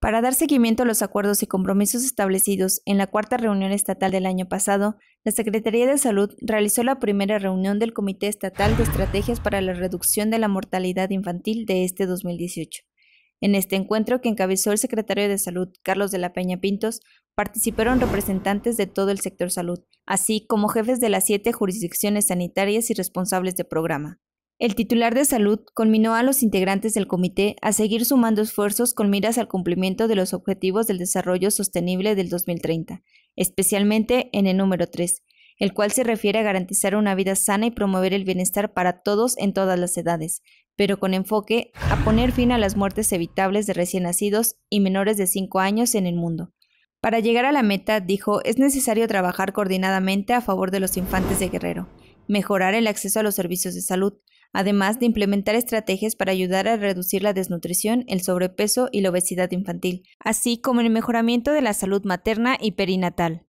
Para dar seguimiento a los acuerdos y compromisos establecidos en la cuarta reunión estatal del año pasado, la Secretaría de Salud realizó la primera reunión del Comité Estatal de Estrategias para la Reducción de la Mortalidad Infantil de este 2018. En este encuentro, que encabezó el secretario de Salud, Carlos de la Peña Pintos, participaron representantes de todo el sector salud, así como jefes de las siete jurisdicciones sanitarias y responsables de programa. El titular de salud conminó a los integrantes del comité a seguir sumando esfuerzos con miras al cumplimiento de los objetivos del desarrollo sostenible del 2030, especialmente en el número 3, el cual se refiere a garantizar una vida sana y promover el bienestar para todos en todas las edades, pero con enfoque a poner fin a las muertes evitables de recién nacidos y menores de 5 años en el mundo. Para llegar a la meta, dijo, es necesario trabajar coordinadamente a favor de los infantes de Guerrero mejorar el acceso a los servicios de salud, además de implementar estrategias para ayudar a reducir la desnutrición, el sobrepeso y la obesidad infantil, así como el mejoramiento de la salud materna y perinatal.